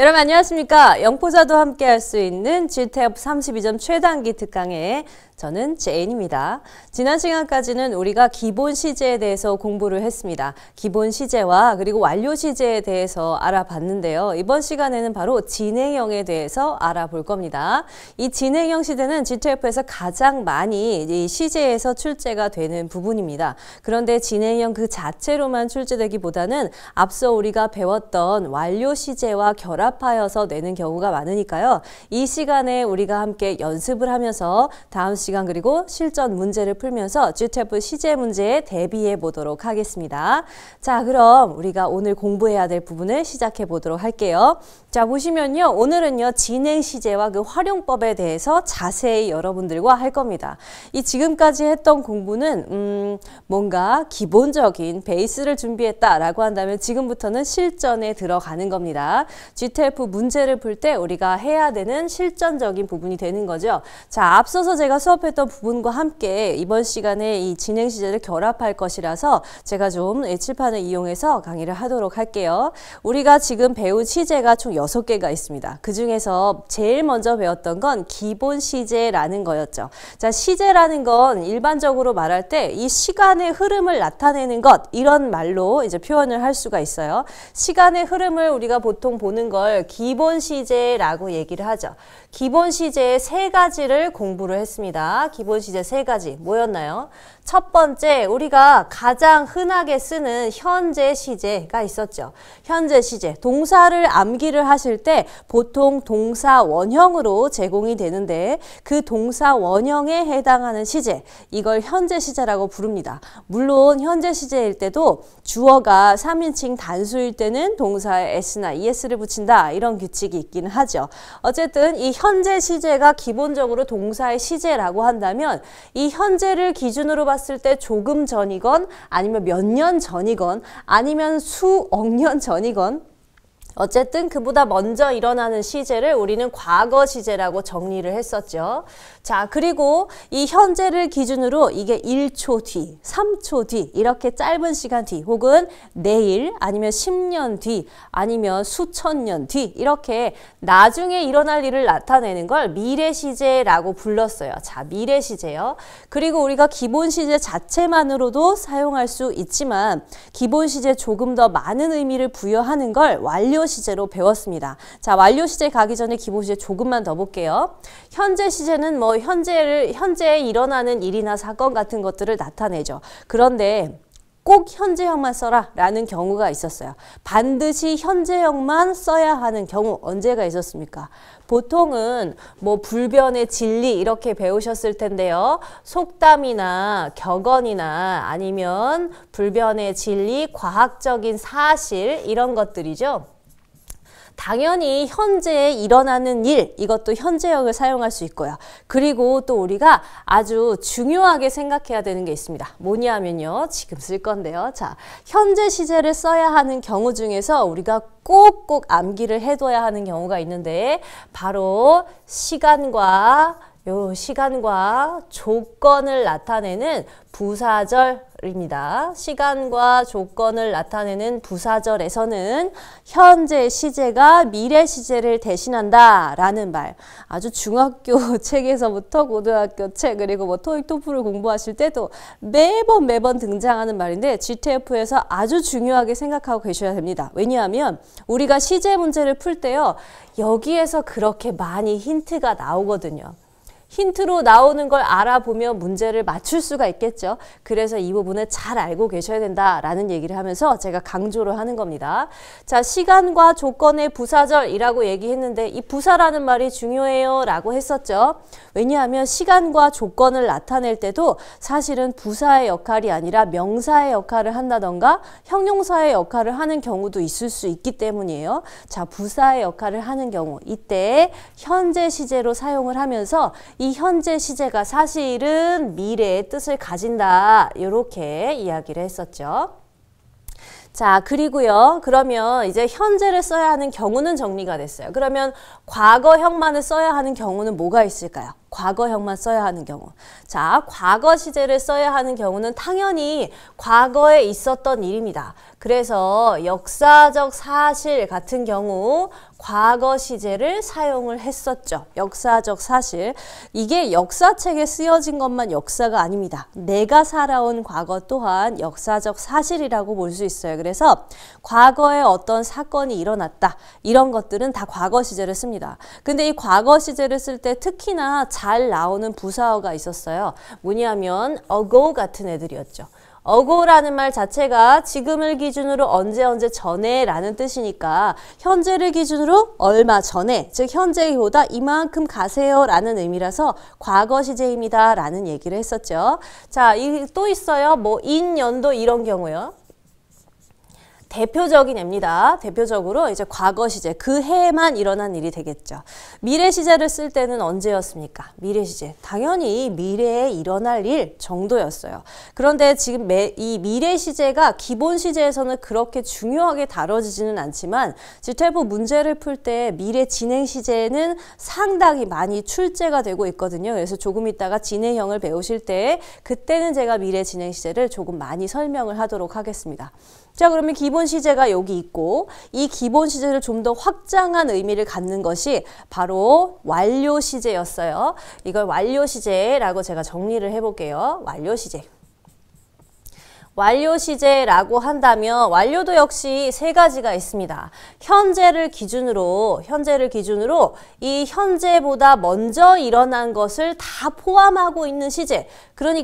여러분 안녕하십니까? 영포자도 함께 할 수 있는 질태업 32점 최단기 특강에 저는 제인입니다. 지난 시간까지는 우리가 기본 시제에 대해서 공부를 했습니다. 기본 시제와 그리고 완료 시제에 대해서 알아봤는데요. 이번 시간에는 바로 진행형에 대해서 알아볼 겁니다. 이 진행형 시제는 GTF에서 가장 많이 이 시제에서 출제가 되는 부분입니다. 그런데 진행형 그 자체로만 출제되기보다는 앞서 우리가 배웠던 완료 시제와 결합 결합하여서 내는 경우가 많으니까요. 이 시간에 우리가 함께 연습을 하면서 다음 시간 그리고 실전 문제를 풀면서 GTF 시제 문제에 대비해 보도록 하겠습니다. 자, 그럼 우리가 오늘 공부해야 될 부분을 시작해 보도록 할게요. 자 보시면요 오늘은요 진행 시제와 그 활용법에 대해서 자세히 여러분들과 할 겁니다. 이 지금까지 했던 공부는 음 뭔가 기본적인 베이스를 준비했다라고 한다면 지금부터는 실전에 들어가는 겁니다. GTF 문제를 풀 때 우리가 해야 되는 실전적인 부분이 되는 거죠. 자 앞서서 제가 수업했던 부분과 함께 이번 시간에 이 진행 시제를 결합할 것이라서 제가 좀 칠판을 이용해서 강의를 하도록 할게요. 우리가 지금 배운 시제가 총 여섯 개가 있습니다. 그 중에서 제일 먼저 배웠던 건 기본 시제라는 거였죠. 자, 시제라는 건 일반적으로 말할 때 이 시간의 흐름을 나타내는 것 이런 말로 이제 표현을 할 수가 있어요. 시간의 흐름을 우리가 보통 보는 걸 기본 시제라고 얘기를 하죠. 기본 시제의 세 가지를 공부를 했습니다. 기본 시제 세 가지 뭐였나요? 첫 번째 우리가 가장 흔하게 쓰는 현재 시제가 있었죠. 현재 시제 동사를 암기를 하실 때 보통 동사 원형으로 제공이 되는데 그 동사 원형에 해당하는 시제 이걸 현재 시제라고 부릅니다. 물론 현재 시제일 때도 주어가 3인칭 단수일 때는 동사에 s나 es를 붙인다 이런 규칙이 있기는 하죠. 어쨌든 이 현재 시제가 기본적으로 동사의 시제라고 한다면 이 현재를 기준으로 봤을 태을때 조금 전이건 아니면 몇 년 전이건 아니면 수억 년 전이건 어쨌든 그보다 먼저 일어나는 시제를 우리는 과거 시제라고 정리를 했었죠. 자, 그리고 이 현재를 기준으로 이게 1초 뒤, 3초 뒤 이렇게 짧은 시간 뒤 혹은 내일 아니면 10년 뒤 아니면 수천 년 뒤 이렇게 나중에 일어날 일을 나타내는 걸 미래 시제라고 불렀어요. 자, 미래 시제요. 그리고 우리가 기본 시제 자체만으로도 사용할 수 있지만 기본 시제 조금 더 많은 의미를 부여하는 걸 완료 시제로 배웠습니다. 자, 완료 시제 가기 전에 기본 시제 조금만 더 볼게요. 현재 시제는 뭐 현재를 현재에 일어나는 일이나 사건 같은 것들을 나타내죠. 그런데 꼭 현재형만 써라 라는 경우가 있었어요. 반드시 현재형만 써야 하는 경우 언제가 있었습니까? 보통은 뭐 불변의 진리 이렇게 배우셨을 텐데요. 속담이나 격언이나 아니면 불변의 진리, 과학적인 사실 이런 것들이죠. 당연히 현재에 일어나는 일 이것도 현재형을 사용할 수 있고요. 그리고 또 우리가 아주 중요하게 생각해야 되는 게 있습니다. 뭐냐 하면요. 지금 쓸 건데요. 자, 현재 시제를 써야 하는 경우 중에서 우리가 꼭꼭 암기를 해둬야 하는 경우가 있는데 바로 시간과 요 시간과 조건을 나타내는 부사절입니다. 시간과 조건을 나타내는 부사절에서는 현재 시제가 미래 시제를 대신한다 라는 말 아주 중학교 책에서부터 고등학교 책 그리고 뭐 토익 토플을 공부하실 때도 매번 매번 등장하는 말인데 GTF에서 아주 중요하게 생각하고 계셔야 됩니다. 왜냐하면 우리가 시제 문제를 풀 때요 여기에서 그렇게 많이 힌트가 나오거든요. 힌트로 나오는 걸알아보면 문제를 맞출 수가 있겠죠. 그래서 이 부분을 잘 알고 계셔야 된다라는 얘기를 하면서 제가 강조를 하는 겁니다. 자, 시간과 조건의 부사절이라고 얘기했는데 이 부사라는 말이 중요해요 라고 했었죠. 왜냐하면 시간과 조건을 나타낼 때도 사실은 부사의 역할이 아니라 명사의 역할을 한다던가 형용사의 역할을 하는 경우도 있을 수 있기 때문이에요. 자, 부사의 역할을 하는 경우 이때 현재 시제로 사용을 하면서 이 현재 시제가 사실은 미래의 뜻을 가진다. 이렇게 이야기를 했었죠. 자, 그리고요. 그러면 이제 현재를 써야 하는 경우는 정리가 됐어요. 그러면 과거형만을 써야 하는 경우는 뭐가 있을까요? 과거형만 써야 하는 경우. 자, 과거 시제를 써야 하는 경우는 당연히 과거에 있었던 일입니다. 그래서 역사적 사실 같은 경우 과거 시제를 사용을 했었죠. 역사적 사실. 이게 역사책에 쓰여진 것만 역사가 아닙니다. 내가 살아온 과거 또한 역사적 사실이라고 볼 수 있어요. 그래서 과거에 어떤 사건이 일어났다. 이런 것들은 다 과거 시제를 씁니다. 근데 이 과거 시제를 쓸 때 특히나 잘 나오는 부사어가 있었어요. 뭐냐면 ago 같은 애들이었죠. 어고라는 말 자체가 지금을 기준으로 언제 언제 전에 라는 뜻이니까 현재를 기준으로 얼마 전에 즉 현재보다 이만큼 가세요 라는 의미라서 과거 시제입니다 라는 얘기를 했었죠. 자, 이 또 있어요. 뭐 인연도 이런 경우요. 대표적인 예입니다. 대표적으로 이제 과거 시제, 그 해에만 일어난 일이 되겠죠. 미래 시제를 쓸 때는 언제였습니까? 미래 시제. 당연히 미래에 일어날 일 정도였어요. 그런데 지금 매, 이 미래 시제가 기본 시제에서는 그렇게 중요하게 다뤄지지는 않지만 지태부 문제를 풀 때 미래 진행 시제는 상당히 많이 출제가 되고 있거든요. 그래서 조금 있다가 진행형을 배우실 때 그때는 제가 미래 진행 시제를 조금 많이 설명을 하도록 하겠습니다. 자 그러면 기본 시제가 여기 있고 이 기본 시제를 좀 더 확장한 의미를 갖는 것이 바로 완료 시제였어요. 이걸 완료 시제라고 제가 정리를 해볼게요. 완료 시제. 완료 시제라고 한다면 완료도 역시 세 가지가 있습니다. 현재를 기준으로 현재를 기준으로 이 현재보다 먼저 일어난 것을 다 포함하고 있는 시제.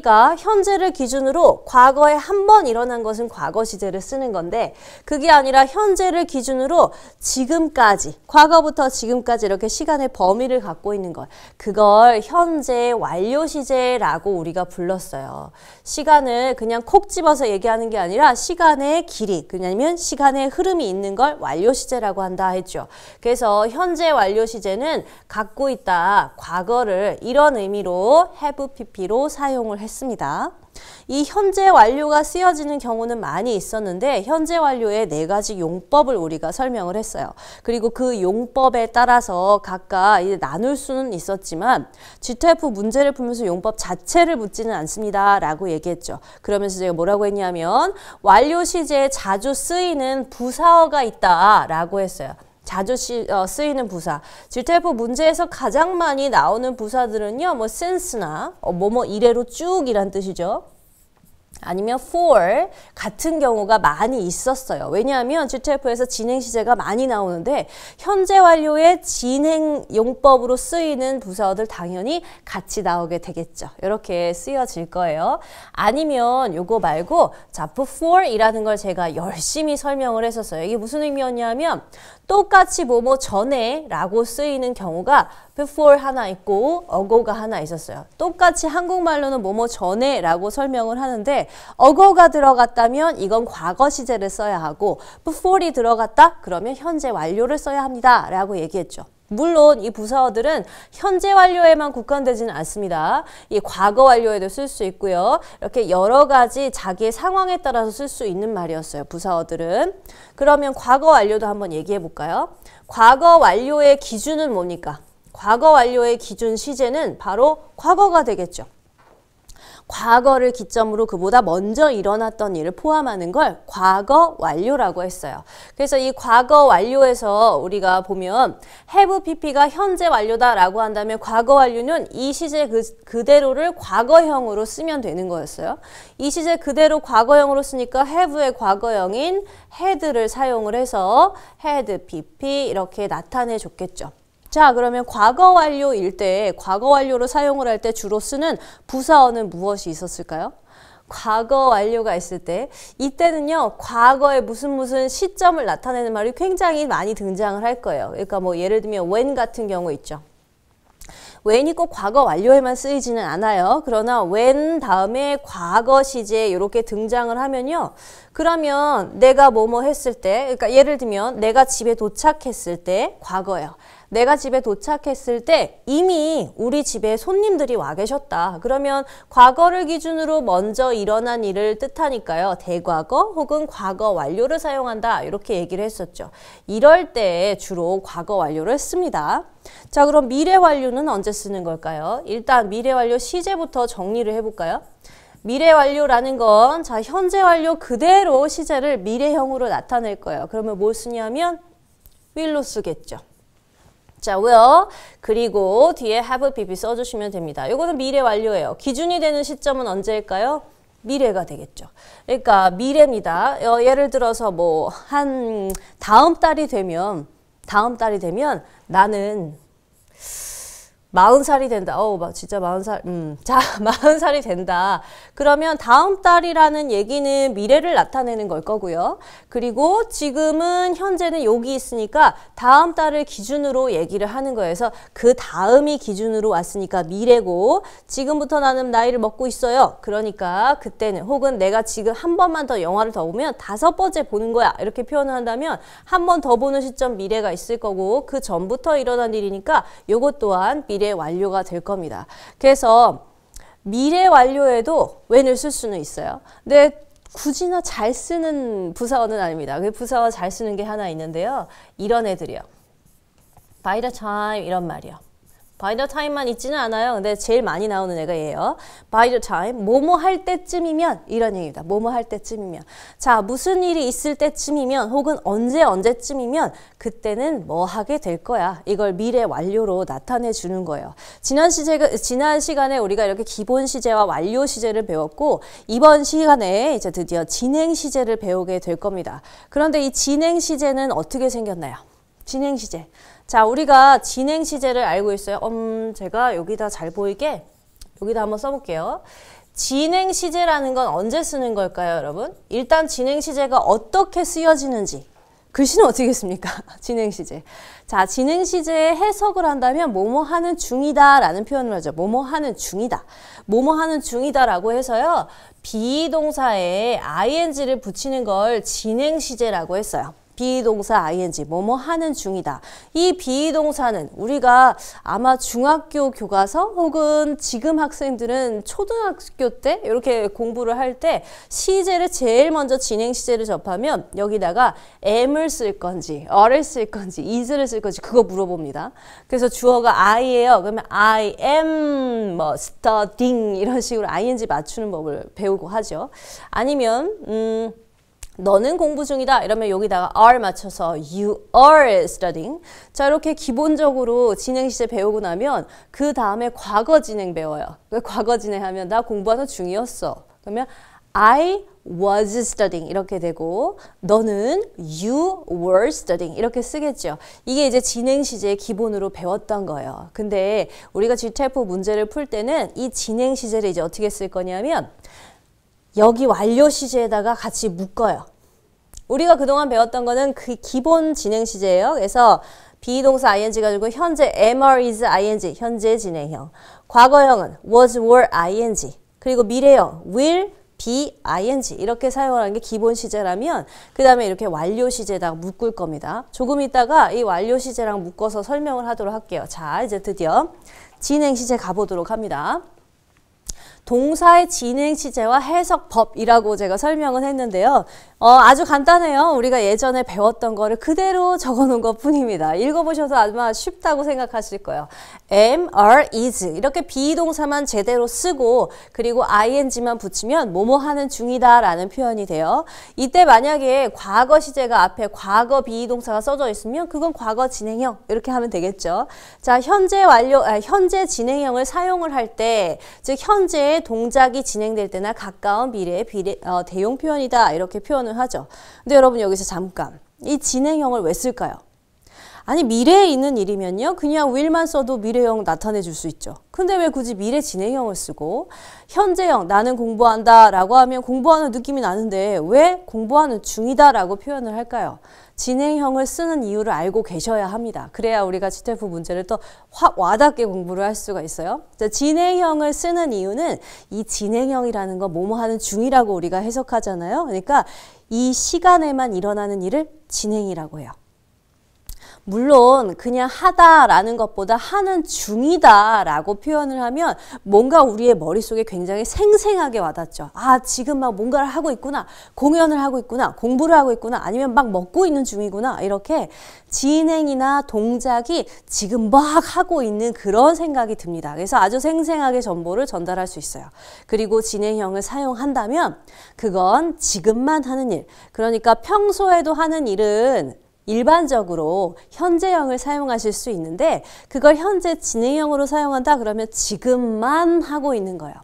그러니까 현재를 기준으로 과거에 한 번 일어난 것은 과거 시제를 쓰는 건데 그게 아니라 현재를 기준으로 지금까지 과거부터 지금까지 이렇게 시간의 범위를 갖고 있는 것. 그걸 현재 완료 시제라고 우리가 불렀어요. 시간을 그냥 콕 집어서 나눠서 얘기하는 게 아니라 시간의 길이, 그냐면 시간의 흐름이 있는 걸 완료 시제라고 한다 했죠. 그래서 현재 완료 시제는 갖고 있다, 과거를 이런 의미로 have pp로 사용을 했습니다. 이 현재 완료가 쓰여지는 경우는 많이 있었는데 현재 완료의 네 가지 용법을 우리가 설명을 했어요. 그리고 그 용법에 따라서 각각 나눌 수는 있었지만 GTF 문제를 풀면서 용법 자체를 묻지는 않습니다. 라고 얘기했죠. 그러면서 제가 뭐라고 했냐면 완료 시제에 자주 쓰이는 부사어가 있다 라고 했어요. 자주 쓰, 어, 쓰이는 부사. 질태포 문제에서 가장 많이 나오는 부사들은요. 뭐 since나 어, 뭐뭐 이래로 쭉이란 뜻이죠. 아니면 for 같은 경우가 많이 있었어요. 왜냐하면 GTF에서 진행 시제가 많이 나오는데 현재 완료의 진행 용법으로 쓰이는 부사어들 당연히 같이 나오게 되겠죠. 이렇게 쓰여질 거예요. 아니면 요거 말고 자 for이라는 걸 제가 열심히 설명을 했었어요. 이게 무슨 의미였냐면 똑같이 뭐 뭐 전에 라고 쓰이는 경우가 before 하나 있고 ago가 하나 있었어요. 똑같이 한국말로는 뭐뭐 전에 라고 설명을 하는데 ago가 들어갔다면 이건 과거 시제를 써야 하고 before이 들어갔다 그러면 현재 완료를 써야 합니다. 라고 얘기했죠. 물론 이 부사어들은 현재 완료에만 국한되지는 않습니다. 이 과거 완료에도 쓸 수 있고요. 이렇게 여러 가지 자기의 상황에 따라서 쓸 수 있는 말이었어요. 부사어들은. 그러면 과거 완료도 한번 얘기해 볼까요? 과거 완료의 기준은 뭡니까? 과거 완료의 기준 시제는 바로 과거가 되겠죠. 과거를 기점으로 그보다 먼저 일어났던 일을 포함하는 걸 과거 완료라고 했어요. 그래서 이 과거 완료에서 우리가 보면 have pp가 현재 완료다라고 한다면 과거 완료는 이 시제 그, 그대로를 과거형으로 쓰면 되는 거였어요. 이 시제 그대로 과거형으로 쓰니까 have의 과거형인 had를 사용을 해서 had pp 이렇게 나타내 줬겠죠. 자 그러면 과거 완료일 때 과거 완료로 사용을 할 때 주로 쓰는 부사어는 무엇이 있었을까요? 과거 완료가 있을 때 이때는요 과거에 무슨 무슨 시점을 나타내는 말이 굉장히 많이 등장을 할 거예요 그러니까 뭐 예를 들면 when 같은 경우 있죠 when이 꼭 과거 완료에만 쓰이지는 않아요. 그러나 when 다음에 과거 시제 이렇게 등장을 하면요. 그러면 내가 뭐 뭐 했을 때, 그러니까 예를 들면 내가 집에 도착했을 때 과거예요. 내가 집에 도착했을 때 이미 우리 집에 손님들이 와 계셨다. 그러면 과거를 기준으로 먼저 일어난 일을 뜻하니까요. 대과거 혹은 과거 완료를 사용한다. 이렇게 얘기를 했었죠. 이럴 때 주로 과거 완료를 씁니다. 자, 그럼 미래 완료는 언제 쓰는 걸까요? 일단 미래 완료 시제부터 정리를 해볼까요? 미래 완료라는 건 자, 현재 완료 그대로 시제를 미래형으로 나타낼 거예요. 그러면 뭘 쓰냐면 will로 쓰겠죠. 자, will. 그리고 뒤에 have pp 써주시면 됩니다. 이거는 미래 완료예요. 기준이 되는 시점은 언제일까요? 미래가 되겠죠. 그러니까 미래입니다. 어, 예를 들어서 뭐 한 다음 달이 되면 다음 달이 되면 나는 마흔 살이 된다. 어우, 진짜 마흔 살, 음. 자, 마흔 살이 된다. 그러면 다음 달이라는 얘기는 미래를 나타내는 걸 거고요. 그리고 지금은 현재는 여기 있으니까 다음 달을 기준으로 얘기를 하는 거에서그 다음이 기준으로 왔으니까 미래고 지금부터 나는 나이를 먹고 있어요. 그러니까 그때는 혹은 내가 지금 한 번만 더 영화를 더 보면 다섯 번째 보는 거야. 이렇게 표현을 한다면 한 번 더 보는 시점 미래가 있을 거고 그 전부터 일어난 일이니까 요것 또한 미래 미래 완료가 될 겁니다. 그래서 미래 완료에도 when을 쓸 수는 있어요. 근데 굳이나 잘 쓰는 부사어는 아닙니다. 그 부사어 잘 쓰는 게 하나 있는데요. 이런 애들이요. by the time 이런 말이요. by the time만 있지는 않아요. 근데 제일 많이 나오는 애가 얘예요. by the time, 뭐뭐 할 때쯤이면 이런 얘기입니다. 뭐뭐 할 때쯤이면. 자, 무슨 일이 있을 때쯤이면 혹은 언제 언제쯤이면 그때는 뭐 하게 될 거야. 이걸 미래 완료로 나타내 주는 거예요. 지난 시제가 지난 시간에 우리가 이렇게 기본 시제와 완료 시제를 배웠고 이번 시간에 이제 드디어 진행 시제를 배우게 될 겁니다. 그런데 이 진행 시제는 어떻게 생겼나요? 진행 시제. 자, 우리가 진행 시제를 알고 있어요. 음, 제가 여기다 잘 보이게 여기다 한번 써볼게요. 진행 시제라는 건 언제 쓰는 걸까요, 여러분? 일단 진행 시제가 어떻게 쓰여지는지 글씨는 어떻게 씁니까? 진행 시제. 자, 진행 시제의 해석을 한다면 뭐뭐 하는 중이다라는 표현을 하죠. 뭐뭐 하는 중이다. 뭐뭐 하는 중이다라고 해서요. 비동사에 ing를 붙이는 걸 진행 시제라고 했어요. 비동사 ing 뭐뭐 하는 중이다. 이 비동사는 우리가 아마 중학교 교과서 혹은 지금 학생들은 초등학교 때 이렇게 공부를 할 때 시제를 제일 먼저 진행 시제를 접하면 여기다가 am을 쓸 건지 어를 쓸 건지 is를 쓸 건지 그거 물어봅니다. 그래서 주어가 I예요. 그러면 I am 뭐 studying 이런 식으로 ing 맞추는 법을 배우고 하죠. 아니면 음 너는 공부 중이다 이러면 여기다가 are 맞춰서 you are studying 자 이렇게 기본적으로 진행 시제 배우고 나면 그 다음에 과거 진행 배워요 왜 과거 진행하면 나 공부하는 중이었어 그러면 I was studying 이렇게 되고 너는 you were studying 이렇게 쓰겠죠. 이게 이제 진행시제의 기본으로 배웠던 거예요. 근데 우리가 GTF 문제를 풀 때는 이 진행시제를 이제 어떻게 쓸 거냐면 여기 완료 시제에다가 같이 묶어요. 우리가 그동안 배웠던 거는 그 기본 진행 시제예요. 그래서 비동사 ing 가지고 현재 mr is ing 현재 진행형. 과거형은 was were ing. 그리고 미래형 will be ing 이렇게 사용하는 게 기본 시제라면 그 다음에 이렇게 완료 시제에다가 묶을 겁니다. 조금 있다가 이 완료 시제랑 묶어서 설명을 하도록 할게요. 자 이제 드디어 진행 시제 가보도록 합니다. 동사의 진행 시제와 해석법이라고 제가 설명을 했는데요. 어, 아주 간단해요. 우리가 예전에 배웠던 거를 그대로 적어놓은 것 뿐입니다. 읽어보셔서 아마 쉽다고 생각하실 거예요. am, are, is 이렇게 비동사만 제대로 쓰고 그리고 ing만 붙이면 뭐뭐 하는 중이다 라는 표현이 돼요. 이때 만약에 과거 시제가 앞에 과거 비동사가 써져 있으면 그건 과거 진행형 이렇게 하면 되겠죠. 자, 현재 완료, 아, 현재 진행형을 사용을 할 때 즉 현재 동작이 진행될 때나 가까운 미래의 비례, 어, 대용 표현이다 이렇게 표현을 하죠. 근데 여러분 여기서 잠깐 이 진행형을 왜 쓸까요? 아니 미래에 있는 일이면요. 그냥 will만 써도 미래형 나타내 줄수 있죠. 근데 왜 굳이 미래 진행형을 쓰고 현재형 나는 공부한다 라고 하면 공부하는 느낌이 나는데 왜 공부하는 중이다 라고 표현을 할까요? 진행형을 쓰는 이유를 알고 계셔야 합니다. 그래야 우리가 지태프 문제를 또확 와닿게 공부를 할 수가 있어요. 자, 진행형을 쓰는 이유는 이 진행형이라는 건 뭐뭐 하는 중이라고 우리가 해석하잖아요. 그러니까 이 시간에만 일어나는 일을 진행이라고 해요. 물론 그냥 하다라는 것보다 하는 중이다라고 표현을 하면 뭔가 우리의 머릿속에 굉장히 생생하게 와닿죠. 아, 지금 막 뭔가를 하고 있구나. 공연을 하고 있구나. 공부를 하고 있구나. 아니면 막 먹고 있는 중이구나. 이렇게 진행이나 동작이 지금 막 하고 있는 그런 생각이 듭니다. 그래서 아주 생생하게 정보를 전달할 수 있어요. 그리고 진행형을 사용한다면 그건 지금만 하는 일. 그러니까 평소에도 하는 일은 일반적으로 현재형을 사용하실 수 있는데 그걸 현재 진행형으로 사용한다 그러면 지금만 하고 있는 거예요.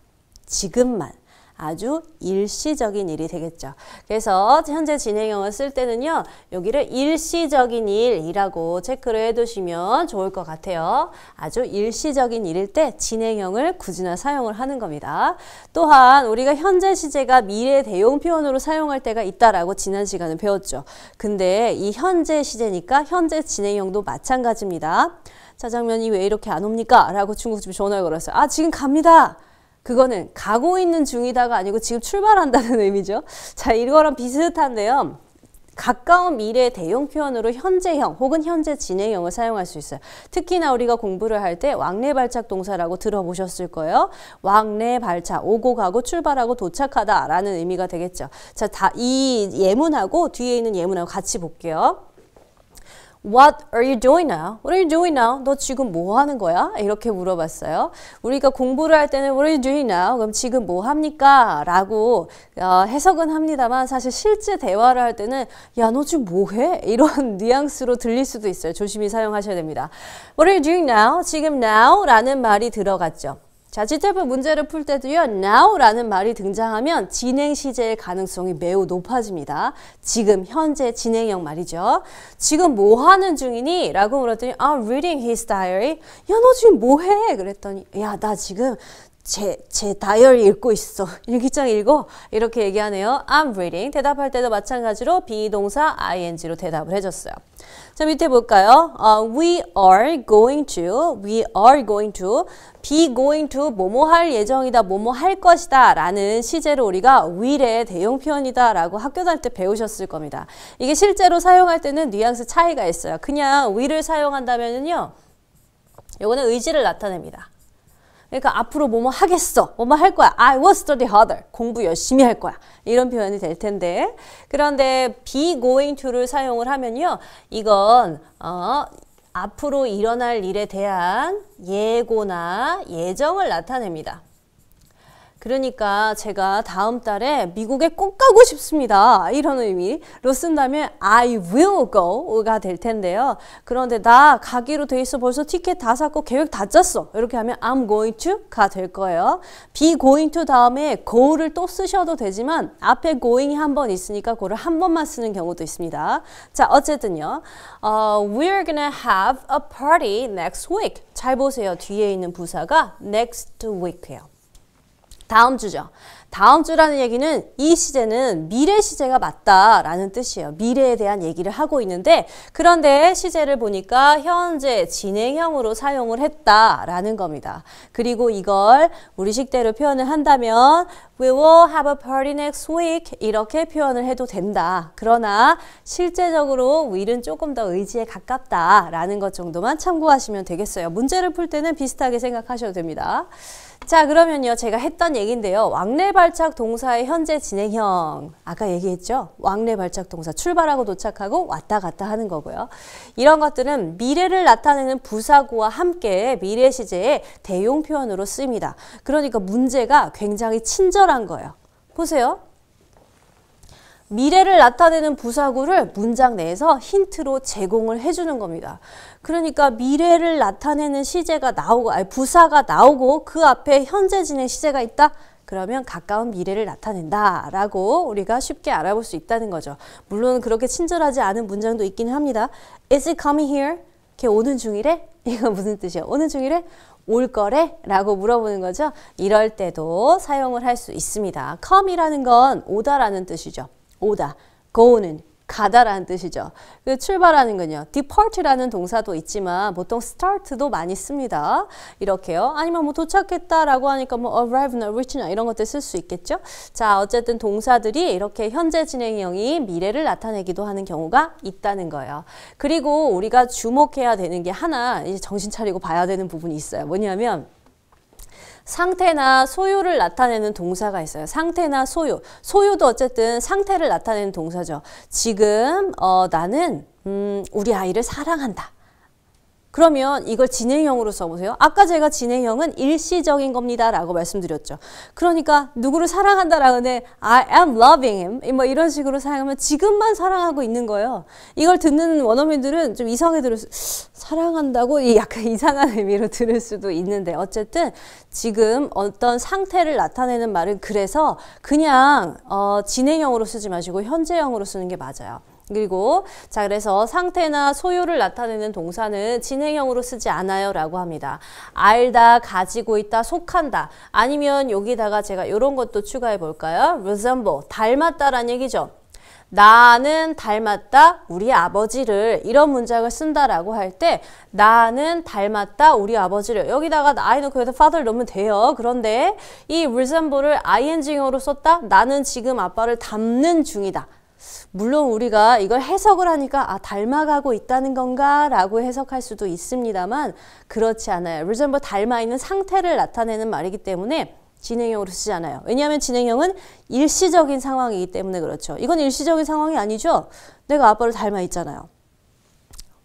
지금만. 아주 일시적인 일이 되겠죠. 그래서 현재 진행형을 쓸 때는요. 여기를 일시적인 일이라고 체크를 해두시면 좋을 것 같아요. 아주 일시적인 일일 때 진행형을 굳이나 사용을 하는 겁니다. 또한 우리가 현재 시제가 미래 대용 표현으로 사용할 때가 있다라고 지난 시간에 배웠죠. 근데 이 현재 시제니까 현재 진행형도 마찬가지입니다. 짜장면이 왜 이렇게 안 옵니까? 라고 중국집에 전화를 걸었어요. 아 지금 갑니다. 그거는 가고 있는 중이다가 아니고 지금 출발한다는 의미죠. 자, 이거랑 비슷한데요. 가까운 미래 대형 표현으로 현재형 혹은 현재 진행형을 사용할 수 있어요. 특히나 우리가 공부를 할 때 왕래 발작 동사라고 들어보셨을 거예요. 왕래 발작, 오고 가고 출발하고 도착하다라는 의미가 되겠죠. 자, 다 이 예문하고 뒤에 있는 예문하고 같이 볼게요. What are you doing now? What are you doing now? 너 지금 뭐 하는 거야? 이렇게 물어봤어요. 우리가 공부를 할 때는 What are you doing now? 그럼 지금 뭐 합니까? 라고 어, 해석은 합니다만 사실 실제 대화를 할 때는 야, 너 지금 뭐 해? 이런 뉘앙스로 들릴 수도 있어요. 조심히 사용하셔야 됩니다. What are you doing now? 지금 now 라는 말이 들어갔죠. 자, 지태프 문제를 풀 때도요. now라는 말이 등장하면 진행 시제의 가능성이 매우 높아집니다. 지금 현재 진행형 말이죠. 지금 뭐 하는 중이니? 라고 물었더니 I'm 아, reading his diary. 야, 너 지금 뭐 해? 그랬더니 야, 나 지금 제, 제 다이어리 읽고 있어. 일기장 읽어. 이렇게 얘기하네요. I'm reading. 대답할 때도 마찬가지로 비동사 ing로 대답을 해줬어요. 자, 밑에 볼까요? Uh, we are going to, we are going to, be going to, 뭐뭐 할 예정이다, 뭐뭐 할 것이다 라는 시제로 우리가 will의 대용 표현이다 라고 학교 다닐 때 배우셨을 겁니다. 이게 실제로 사용할 때는 뉘앙스 차이가 있어요. 그냥 will을 사용한다면요. 요거는 의지를 나타냅니다. 그러니까 앞으로 뭐뭐 하겠어. 뭐뭐 할 거야. I will study harder. 공부 열심히 할 거야. 이런 표현이 될 텐데. 그런데 be going to를 사용을 하면요. 이건 어 앞으로 일어날 일에 대한 예고나 예정을 나타냅니다. 그러니까 제가 다음 달에 미국에 꼭 가고 싶습니다. 이런 의미로 쓴다면 I will go가 될 텐데요. 그런데 나 가기로 돼 있어 벌써 티켓 다 샀고 계획 다 짰어. 이렇게 하면 I'm going to가 될 거예요. be going to 다음에 go를 또 쓰셔도 되지만 앞에 going이 한 번 있으니까 그를 한 번만 쓰는 경우도 있습니다. 자 어쨌든요. Uh, we're gonna have a party next week. 잘 보세요. 뒤에 있는 부사가 next week예요. 다음 주죠. 다음 주라는 얘기는 이 시제는 미래 시제가 맞다라는 뜻이에요. 미래에 대한 얘기를 하고 있는데 그런데 시제를 보니까 현재 진행형으로 사용을 했다라는 겁니다. 그리고 이걸 우리 식대로 표현을 한다면 We will have a party next week 이렇게 표현을 해도 된다. 그러나 실제적으로 will은 조금 더 의지에 가깝다라는 것 정도만 참고하시면 되겠어요. 문제를 풀 때는 비슷하게 생각하셔도 됩니다. 자 그러면요 제가 했던 얘긴데요 왕래 발착 동사의 현재 진행형 아까 얘기했죠 왕래 발착 동사 출발하고 도착하고 왔다 갔다 하는 거고요 이런 것들은 미래를 나타내는 부사구와 함께 미래 시제의 대용 표현으로 쓰입니다 그러니까 문제가 굉장히 친절한 거예요 보세요 미래를 나타내는 부사구를 문장 내에서 힌트로 제공을 해주는 겁니다. 그러니까 미래를 나타내는 시제가 나오고 아니 부사가 나오고 그 앞에 현재 진행 시제가 있다. 그러면 가까운 미래를 나타낸다라고 우리가 쉽게 알아볼 수 있다는 거죠. 물론 그렇게 친절하지 않은 문장도 있긴 합니다. Is it coming here? 걔 오는 중이래? 이건 무슨 뜻이야? 오는 중이래? 올 거래? 라고 물어보는 거죠. 이럴 때도 사용을 할 수 있습니다. come이라는 건 오다라는 뜻이죠. 오다. go는 가다라는 뜻이죠. 그 출발하는 건요. depart라는 동사도 있지만 보통 start도 많이 씁니다. 이렇게요. 아니면 뭐 도착했다라고 하니까 뭐 arrive나 reach나 이런 것들 쓸 수 있겠죠. 자, 어쨌든 동사들이 이렇게 현재 진행형이 미래를 나타내기도 하는 경우가 있다는 거예요. 그리고 우리가 주목해야 되는 게 하나 이제 정신 차리고 봐야 되는 부분이 있어요. 뭐냐면 상태나 소유를 나타내는 동사가 있어요. 상태나 소유. 소유도 어쨌든 상태를 나타내는 동사죠. 지금 어, 나는 음, 우리 아이를 사랑한다. 그러면 이걸 진행형으로 써보세요. 아까 제가 진행형은 일시적인 겁니다. 라고 말씀드렸죠. 그러니까 누구를 사랑한다 라는데 I am loving him 뭐 이런 식으로 사용하면 지금만 사랑하고 있는 거예요. 이걸 듣는 원어민들은 좀 이상하게 들을 수, 사랑한다고 약간 이상한 의미로 들을 수도 있는데 어쨌든 지금 어떤 상태를 나타내는 말은 그래서 그냥 어, 진행형으로 쓰지 마시고 현재형으로 쓰는 게 맞아요. 그리고 자 그래서 상태나 소유를 나타내는 동사는 진행형으로 쓰지 않아요 라고 합니다. 알다, 가지고 있다, 속한다 아니면 여기다가 제가 이런 것도 추가해 볼까요? resemble, 닮았다라는 얘기죠. 나는 닮았다 우리 아버지를 이런 문장을 쓴다라고 할 때 나는 닮았다 우리 아버지를 여기다가 I 넣고 여기 father 넣으면 돼요. 그런데 이 resemble를 ing으로 썼다 나는 지금 아빠를 닮는 중이다. 물론 우리가 이걸 해석을 하니까 아, 닮아가고 있다는 건가 라고 해석할 수도 있습니다만 그렇지 않아요. r e s 닮아있는 상태를 나타내는 말이기 때문에 진행형으로 쓰지 아요 왜냐하면 진행형은 일시적인 상황이기 때문에 그렇죠. 이건 일시적인 상황이 아니죠. 내가 아빠를 닮아있잖아요.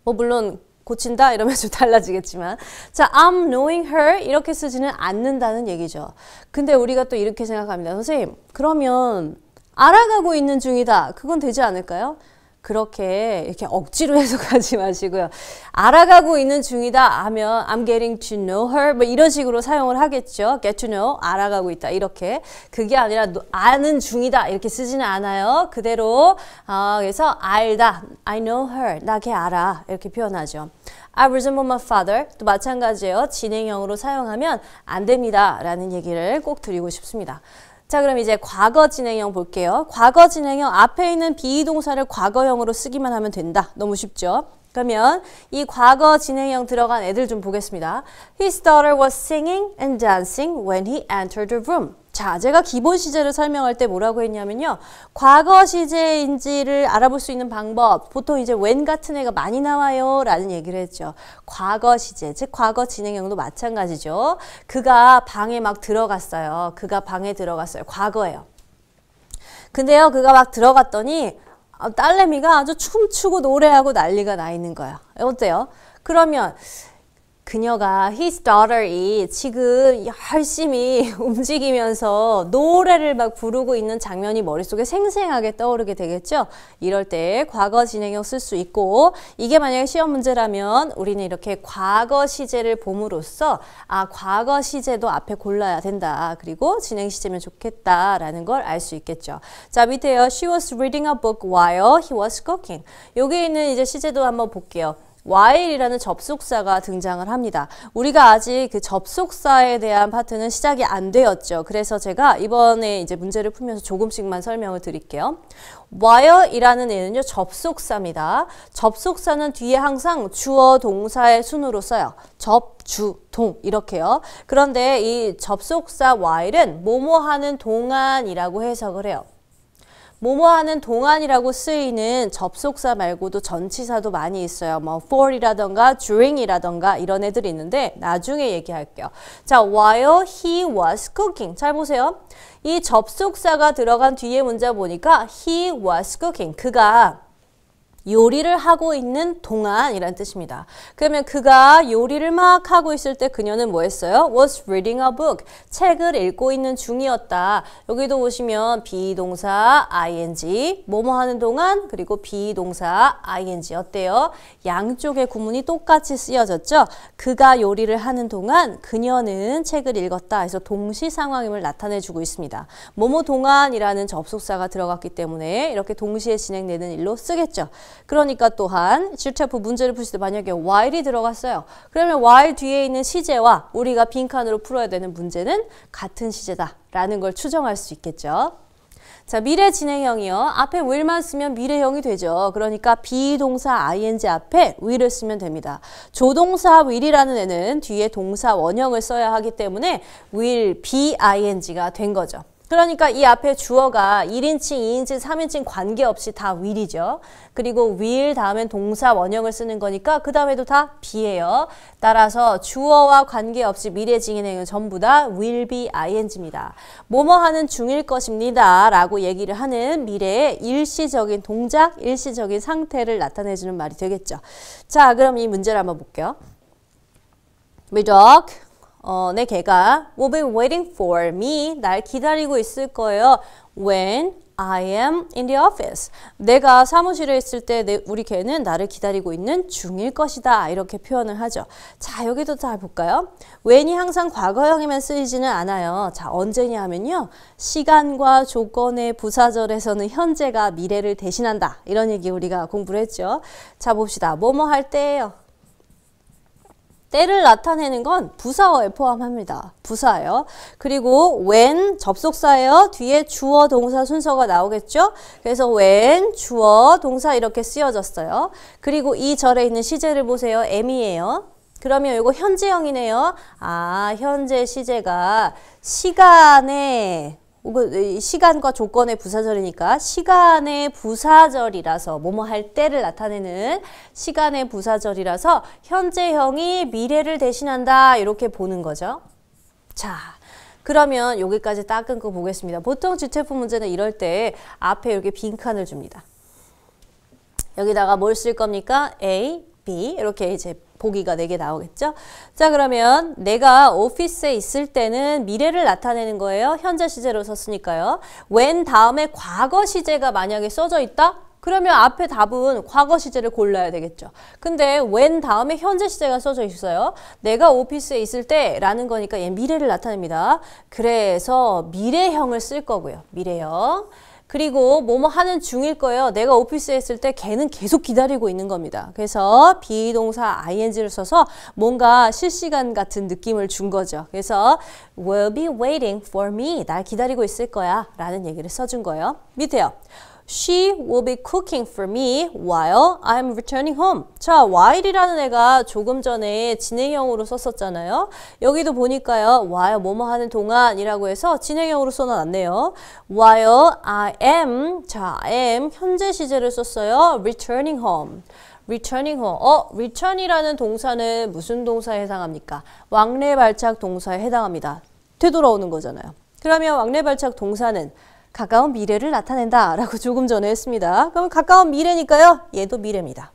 뭐 물론 고친다 이러면 좀 달라지겠지만 자 I'm knowing her 이렇게 쓰지는 않는다는 얘기죠. 근데 우리가 또 이렇게 생각합니다. 선생님 그러면 알아가고 있는 중이다. 그건 되지 않을까요? 그렇게 이렇게 억지로 해석하지 마시고요. 알아가고 있는 중이다 하면 I'm getting to know her 뭐 이런 식으로 사용을 하겠죠. get to know 알아가고 있다 이렇게 그게 아니라 아는 중이다 이렇게 쓰지는 않아요. 그대로 어, 그래서 알다 I know her 나 걔 알아 이렇게 표현하죠. I resemble my father 또 마찬가지예요. 진행형으로 사용하면 안 됩니다 라는 얘기를 꼭 드리고 싶습니다. 자 그럼 이제 과거 진행형 볼게요. 과거 진행형 앞에 있는 비동사를 과거형으로 쓰기만 하면 된다. 너무 쉽죠? 그러면 이 과거 진행형 들어간 애들 좀 보겠습니다. His daughter was singing and dancing when he entered the room. 자, 제가 기본 시제를 설명할 때 뭐라고 했냐면요. 과거 시제인지를 알아볼 수 있는 방법. 보통 이제 웬 같은 애가 많이 나와요. 라는 얘기를 했죠. 과거 시제. 즉, 과거 진행형도 마찬가지죠. 그가 방에 막 들어갔어요. 그가 방에 들어갔어요. 과거예요. 근데요, 그가 막 들어갔더니 어, 딸내미가 아주 춤추고 노래하고 난리가 나 있는 거야 어때요? 그러면 그녀가 his daughter이 지금 열심히 움직이면서 노래를 막 부르고 있는 장면이 머릿속에 생생하게 떠오르게 되겠죠. 이럴 때 과거 진행형 쓸 수 있고 이게 만약에 시험 문제라면 우리는 이렇게 과거 시제를 봄으로써 아 과거 시제도 앞에 골라야 된다. 그리고 진행 시제면 좋겠다라는 걸 알 수 있겠죠. 자 밑에요. She was reading a book while he was cooking. 여기 있는 이제 시제도 한번 볼게요. while이라는 접속사가 등장을 합니다. 우리가 아직 그 접속사에 대한 파트는 시작이 안 되었죠. 그래서 제가 이번에 이제 문제를 풀면서 조금씩만 설명을 드릴게요. while이라는 애는요 접속사입니다. 접속사는 뒤에 항상 주어 동사의 순으로 써요. 접, 주, 동 이렇게요. 그런데 이 접속사 while은 뭐뭐 하는 동안이라고 해석을 해요. 뭐뭐하는 동안이라고 쓰이는 접속사 말고도 전치사도 많이 있어요. 뭐 for이라던가 during이라던가 이런 애들이 있는데 나중에 얘기할게요. 자, while he was cooking. 잘 보세요. 이 접속사가 들어간 뒤에 문자 보니까 he was cooking. 그가 요리를 하고 있는 동안 이란 뜻입니다. 그러면 그가 요리를 막 하고 있을 때 그녀는 뭐 했어요? was reading a book. 책을 읽고 있는 중이었다. 여기도 보시면 비동사 ing 뭐뭐 하는 동안 그리고 비동사 ing 어때요? 양쪽의 구문이 똑같이 쓰여졌죠? 그가 요리를 하는 동안 그녀는 책을 읽었다 해서 동시 상황임을 나타내주고 있습니다. 뭐뭐 동안이라는 접속사가 들어갔기 때문에 이렇게 동시에 진행되는 일로 쓰겠죠. 그러니까 또한 질체프 문제를 풀때 만약에 while이 들어갔어요. 그러면 while 뒤에 있는 시제와 우리가 빈칸으로 풀어야 되는 문제는 같은 시제다라는 걸 추정할 수 있겠죠. 자, 미래 진행형이요. 앞에 will만 쓰면 미래형이 되죠. 그러니까 비동사 ing 앞에 will을 쓰면 됩니다. 조동사 will이라는 애는 뒤에 동사 원형을 써야 하기 때문에 will be ing가 된 거죠. 그러니까 이 앞에 주어가 1인칭, 2인칭, 3인칭 관계없이 다 will이죠. 그리고 will 다음엔 동사 원형을 쓰는 거니까 그 다음에도 다 be예요. 따라서 주어와 관계없이 미래 진행형은 전부 다 will be ing입니다. 뭐뭐 하는 중일 것입니다. 라고 얘기를 하는 미래의 일시적인 동작, 일시적인 상태를 나타내주는 말이 되겠죠. 자, 그럼 이 문제를 한번 볼게요. We talk 어, 내 네, 개가 will be waiting for me. 날 기다리고 있을 거예요. When I am in the office. 내가 사무실에 있을 때 내, 우리 개는 나를 기다리고 있는 중일 것이다. 이렇게 표현을 하죠. 자, 여기도 잘 볼까요? when이 항상 과거형이면 쓰이지는 않아요. 자, 언제냐 하면요. 시간과 조건의 부사절에서는 현재가 미래를 대신한다. 이런 얘기 우리가 공부를 했죠. 자, 봅시다. 뭐뭐 할 때예요. 때를 나타내는 건 부사어에 포함합니다. 부사요. 그리고 when 접속사예요. 뒤에 주어 동사 순서가 나오겠죠. 그래서 when 주어 동사 이렇게 쓰여졌어요. 그리고 이 절에 있는 시제를 보세요. am이에요. 그러면 이거 현재형이네요. 아 현재 시제가 시간에 시간과 조건의 부사절이니까 시간의 부사절이라서 뭐뭐 할 때를 나타내는 시간의 부사절이라서 현재형이 미래를 대신한다 이렇게 보는 거죠. 자 그러면 여기까지 딱 끊고 보겠습니다. 보통 주체품 문제는 이럴 때 앞에 이렇게 빈칸을 줍니다. 여기다가 뭘 쓸 겁니까? A, B 이렇게 이제 보기가 4개 나오겠죠? 자 그러면 내가 오피스에 있을 때는 미래를 나타내는 거예요. 현재 시제로 썼으니까요. when 다음에 과거 시제가 만약에 써져 있다? 그러면 앞에 답은 과거 시제를 골라야 되겠죠. 근데 when 다음에 현재 시제가 써져 있어요. 내가 오피스에 있을 때라는 거니까 얘 미래를 나타냅니다. 그래서 미래형을 쓸 거고요. 미래형. 그리고 뭐뭐 하는 중일 거예요. 내가 오피스에 있을 때 걔는 계속 기다리고 있는 겁니다. 그래서 비동사 ing를 써서 뭔가 실시간 같은 느낌을 준 거죠. 그래서 will be waiting for me. 날 기다리고 있을 거야 라는 얘기를 써준 거예요. 밑에요. She will be cooking for me while I'm returning home. 자, while이라는 애가 조금 전에 진행형으로 썼었잖아요. 여기도 보니까요. while 뭐뭐 하는 동안이라고 해서 진행형으로 써놨네요. while I am, 자, I am 현재 시제를 썼어요. returning home. returning home. 어, return이라는 동사는 무슨 동사에 해당합니까? 왕래 발착 동사에 해당합니다. 되돌아오는 거잖아요. 그러면 왕래 발착 동사는 가까운 미래를 나타낸다라고 조금 전에 했습니다. 그럼 가까운 미래니까요. 얘도 미래입니다.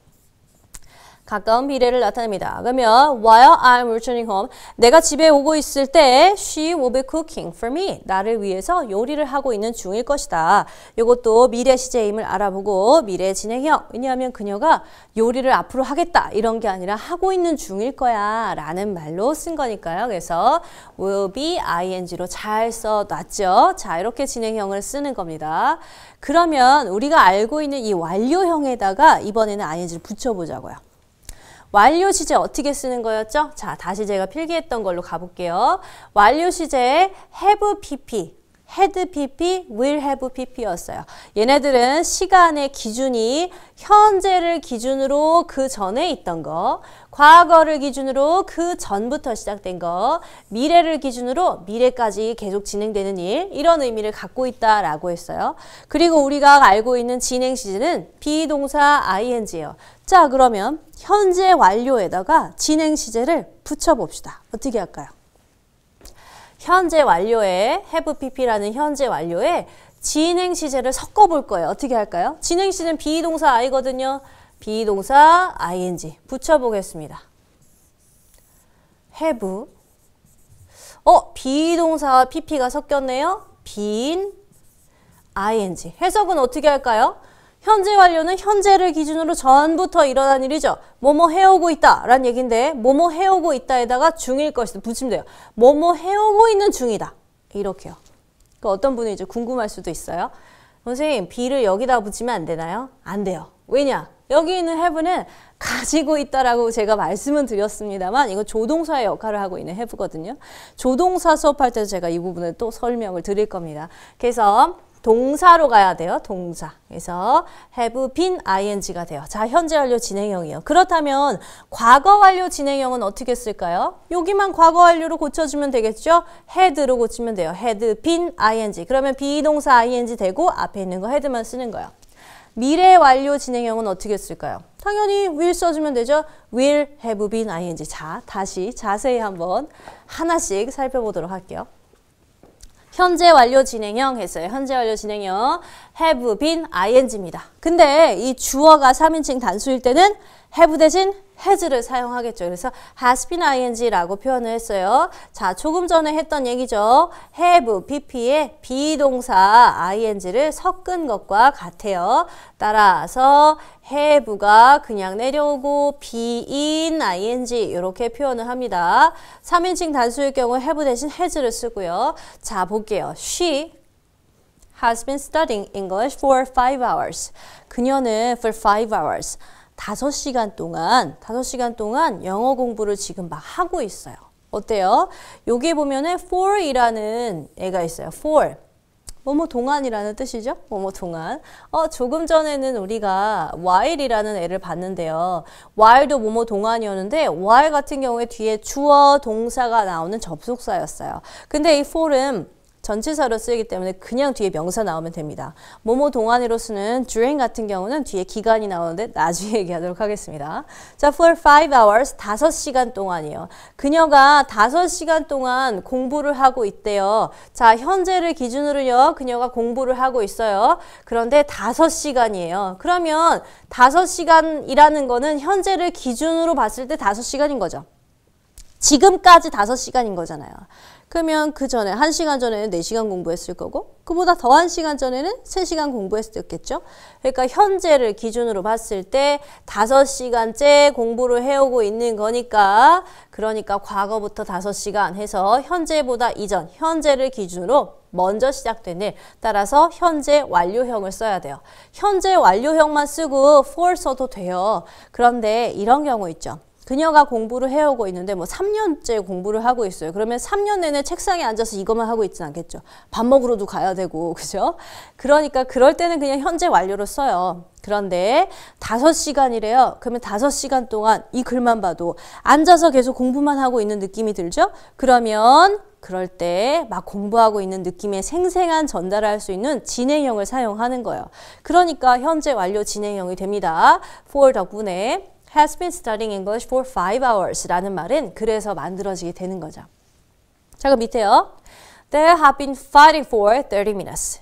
가까운 미래를 나타냅니다. 그러면 while I'm returning home, 내가 집에 오고 있을 때 she will be cooking for me. 나를 위해서 요리를 하고 있는 중일 것이다. 이것도 미래 시제임을 알아보고 미래 진행형. 왜냐하면 그녀가 요리를 앞으로 하겠다 이런 게 아니라 하고 있는 중일 거야 라는 말로 쓴 거니까요. 그래서 will be ing로 잘 써놨죠. 자 이렇게 진행형을 쓰는 겁니다. 그러면 우리가 알고 있는 이 완료형에다가 이번에는 ing를 붙여보자고요. 완료 시제 어떻게 쓰는 거였죠? 자, 다시 제가 필기했던 걸로 가볼게요. 완료 시제에 have pp had PP, will have PP였어요. 얘네들은 시간의 기준이 현재를 기준으로 그 전에 있던 거, 과거를 기준으로 그 전부터 시작된 거, 미래를 기준으로 미래까지 계속 진행되는 일, 이런 의미를 갖고 있다라고 했어요. 그리고 우리가 알고 있는 진행 시제는 비동사 ing예요. 자, 그러면 현재 완료에다가 진행 시제를 붙여봅시다. 어떻게 할까요? 현재 완료에 have pp라는 현재 완료에 진행 시제를 섞어 볼 거예요. 어떻게 할까요? 진행 시제는 비동사 i거든요. 비동사 ing 붙여 보겠습니다. have 어, 비동사와 pp가 섞였네요. 빈 ing 해석은 어떻게 할까요? 현재 완료는 현재를 기준으로 전부터 일어난 일이죠. 뭐뭐 해오고 있다 라는 얘기인데 뭐뭐 해오고 있다에다가 중일 것이다 붙이면 돼요. 뭐뭐 해오고 있는 중이다. 이렇게요. 그 어떤 분이 이제 궁금할 수도 있어요. 선생님 비를 여기다 붙이면 안 되나요? 안 돼요. 왜냐? 여기 있는 have는 가지고 있다라고 제가 말씀은 드렸습니다만 이거 조동사의 역할을 하고 있는 have거든요. 조동사 수업할 때도 제가 이 부분을 또 설명을 드릴 겁니다. 그래서 동사로 가야 돼요. 동사. 그래서 have been ing가 돼요. 자, 현재 완료 진행형이요. 그렇다면 과거 완료 진행형은 어떻게 쓸까요? 여기만 과거 완료로 고쳐주면 되겠죠? had로 고치면 돼요. had been ing. 그러면 비동사 ing 되고 앞에 있는 거 had만 쓰는 거예요. 미래 완료 진행형은 어떻게 쓸까요? 당연히 will 써주면 되죠. will have been ing. 자, 다시 자세히 한번 하나씩 살펴보도록 할게요. 현재 완료 진행형 했어요. 현재 완료 진행형 have been ing입니다. 근데 이 주어가 3인칭 단수일 때는 have 대신 has를 사용하겠죠. 그래서 has been ing라고 표현을 했어요. 자, 조금 전에 했던 얘기죠. have, pp의 비동사 ing를 섞은 것과 같아요. 따라서 해부가 그냥 내려오고 비 e 인 ing 이렇게 표현을 합니다. 3인칭 단수일 경우 해부 대신 has를 쓰고요. 자 볼게요. she has been studying English for 5 hours. 그녀는 for 5 hours. 5시간 동안 5시간 동안 영어 공부를 지금 막 하고 있어요. 어때요? 여기에 보면은 for이라는 애가 있어요. for 뭐뭐 동안이라는 뜻이죠. 뭐뭐 동안. 어, 조금 전에는 우리가 while이라는 애를 봤는데요. while도 뭐뭐 동안이었는데 while 같은 경우에 뒤에 주어 동사가 나오는 접속사였어요. 근데 이 for은 전치사로 쓰이기 때문에 그냥 뒤에 명사 나오면 됩니다. 모모 동안으로 쓰는 during 같은 경우는 뒤에 기간이 나오는데 나중에 얘기하도록 하겠습니다. 자, for five hours, 다섯 시간 동안이요. 그녀가 다섯 시간 동안 공부를 하고 있대요. 자, 현재를 기준으로요. 그녀가 공부를 하고 있어요. 그런데 다섯 시간이에요. 그러면 다섯 시간이라는 거는 현재를 기준으로 봤을 때 다섯 시간인 거죠. 지금까지 다섯 시간인 거잖아요. 그러면 그 전에 1시간 전에는 4시간 공부했을 거고 그보다 더 한시간 전에는 3시간 공부했었겠죠. 그러니까 현재를 기준으로 봤을 때5 시간째 공부를 해오고 있는 거니까 그러니까 과거부터 5 시간 해서 현재보다 이전, 현재를 기준으로 먼저 시작된 일 따라서 현재 완료형을 써야 돼요. 현재 완료형만 쓰고 for 써도 돼요. 그런데 이런 경우 있죠. 그녀가 공부를 해오고 있는데 뭐 3년째 공부를 하고 있어요. 그러면 3년 내내 책상에 앉아서 이것만 하고 있진 않겠죠. 밥 먹으러도 가야 되고 그죠? 그러니까 그럴 때는 그냥 현재 완료로 써요. 그런데 5시간이래요. 그러면 5시간 동안 이 글만 봐도 앉아서 계속 공부만 하고 있는 느낌이 들죠? 그러면 그럴 때 막 공부하고 있는 느낌의 생생한 전달할수 있는 진행형을 사용하는 거예요. 그러니까 현재 완료 진행형이 됩니다. for 덕분에 has been studying English for five hours 라는 말은 그래서 만들어지게 되는 거죠. 자, 그럼 밑에요. They have been fighting for 30 minutes.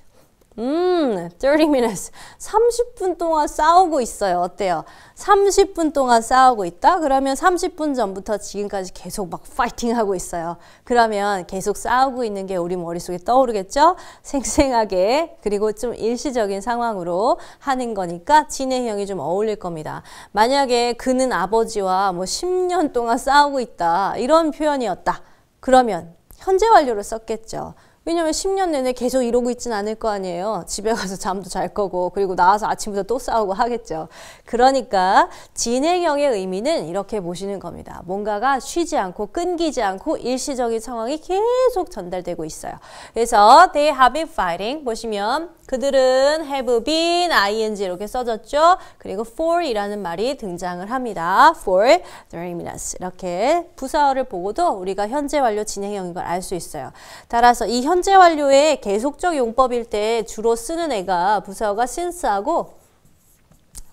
음, 30 minutes. 30분 동안 싸우고 있어요. 어때요? 30분 동안 싸우고 있다? 그러면 30분 전부터 지금까지 계속 막 파이팅하고 있어요. 그러면 계속 싸우고 있는 게 우리 머릿속에 떠오르겠죠? 생생하게 그리고 좀 일시적인 상황으로 하는 거니까 진행형이 좀 어울릴 겁니다. 만약에 그는 아버지와 뭐 10년 동안 싸우고 있다. 이런 표현이었다. 그러면 현재 완료로 썼겠죠. 왜냐면 10년 내내 계속 이러고 있진 않을 거 아니에요. 집에 가서 잠도 잘 거고 그리고 나와서 아침부터 또 싸우고 하겠죠. 그러니까 진행형의 의미는 이렇게 보시는 겁니다. 뭔가가 쉬지 않고 끊기지 않고 일시적인 상황이 계속 전달되고 있어요. 그래서 they have been fighting 보시면 그들은 have been ing 이렇게 써졌죠. 그리고 for이라는 말이 등장을 합니다. for 30 minutes 이렇게 부사어를 보고도 우리가 현재 완료 진행형인 걸 알 수 있어요. 따라서 이 현재 완료의 계속적 용법일 때 주로 쓰는 애가 부사어가 since하고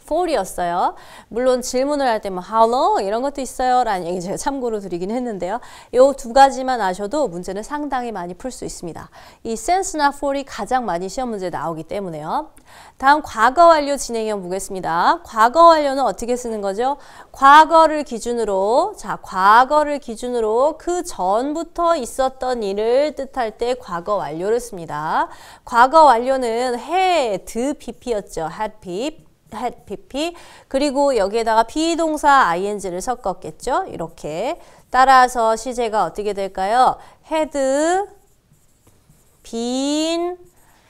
f 이었어요 물론 질문을 할 때뭐 how long 이런 것도 있어요 라는 얘기 제가 참고로 드리긴 했는데요. 이 두 가지만 아셔도 문제는 상당히 많이 풀 수 있습니다. 이 sense나 for이 가장 많이 시험 문제에 나오기 때문에요. 다음 과거 완료 진행해 보겠습니다. 과거 완료는 어떻게 쓰는 거죠? 과거를 기준으로 자 과거를 기준으로 그 전부터 있었던 일을 뜻할 때 과거 완료를 씁니다. 과거 완료는 had pp였죠. had p had pp 그리고 여기에다가 비동사 ing를 섞었겠죠. 이렇게 따라서 시제가 어떻게 될까요? had been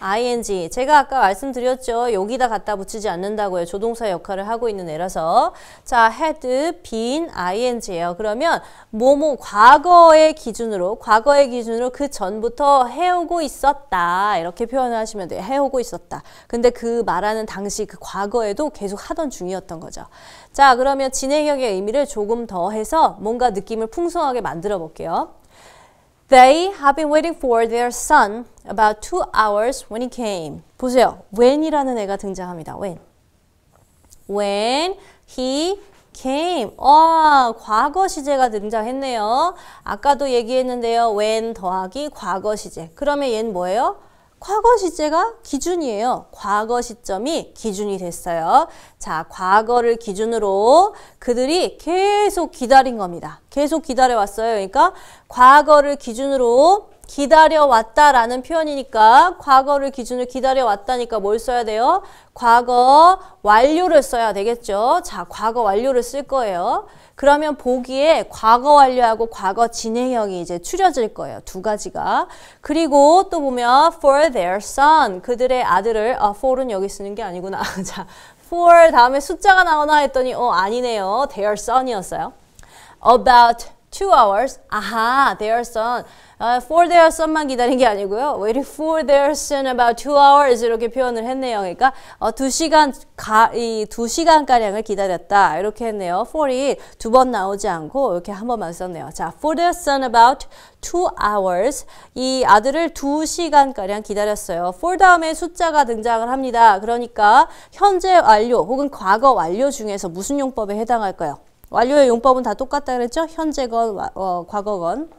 ing 제가 아까 말씀드렸죠 여기다 갖다 붙이지 않는다고요 조동사 역할을 하고 있는 애라서 자 had been ing예요 그러면 뭐뭐 과거의 기준으로 과거의 기준으로 그 전부터 해오고 있었다 이렇게 표현을 하시면 돼요 해오고 있었다 근데 그 말하는 당시 그 과거에도 계속 하던 중이었던 거죠 자 그러면 진행형의 의미를 조금 더 해서 뭔가 느낌을 풍성하게 만들어 볼게요 They have been waiting for their son about two hours when he came. 보세요. when이라는 애가 등장합니다. when. when he came. 어, 과거 시제가 등장했네요. 아까도 얘기했는데요. when 더하기 과거 시제. 그러면 얘는 뭐예요? 과거 시제가 기준이에요. 과거 시점이 기준이 됐어요. 자, 과거를 기준으로 그들이 계속 기다린 겁니다. 계속 기다려왔어요. 그러니까 과거를 기준으로 기다려왔다라는 표현이니까 과거를 기준으로 기다려왔다니까 뭘 써야 돼요? 과거 완료를 써야 되겠죠. 자, 과거 완료를 쓸 거예요. 그러면 보기에 과거 완료하고 과거 진행형이 이제 추려질 거예요. 두 가지가. 그리고 또 보면 for their son 그들의 아들을 아 for은 여기 쓰는 게 아니구나. 자, for 다음에 숫자가 나오나 했더니 어 아니네요. their son이었어요. about two hours. 아하, their son. Uh, for their son만 기다린 게 아니고요. waiting for their son about two hours 이렇게 표현을 했네요. 그러니까 어, 두 시간 가이 두 시간 가량을 기다렸다 이렇게 했네요. for이 두 번 나오지 않고 이렇게 한 번만 썼네요. 자, for their son about two hours. 이 아들을 두 시간 가량 기다렸어요. for 다음에 숫자가 등장을 합니다. 그러니까 현재 완료 혹은 과거 완료 중에서 무슨 용법에 해당할까요? 완료의 용법은 다 똑같다 그랬죠? 현재건 어, 과거건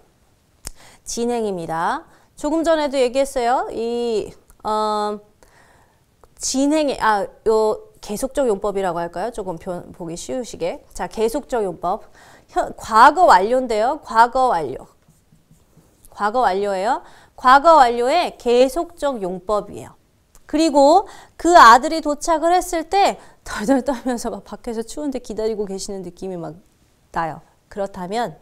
진행입니다. 조금 전에도 얘기했어요. 이 어, 진행의 아요 계속적 용법이라고 할까요? 조금 보기 쉬우시게. 자, 계속적 용법. 현, 과거 완료인데요. 과거 완료. 과거 완료예요. 과거 완료의 계속적 용법이에요. 그리고 그 아들이 도착을 했을 때 덜덜 떨면서 막 밖에서 추운데 기다리고 계시는 느낌이 막 나요. 그렇다면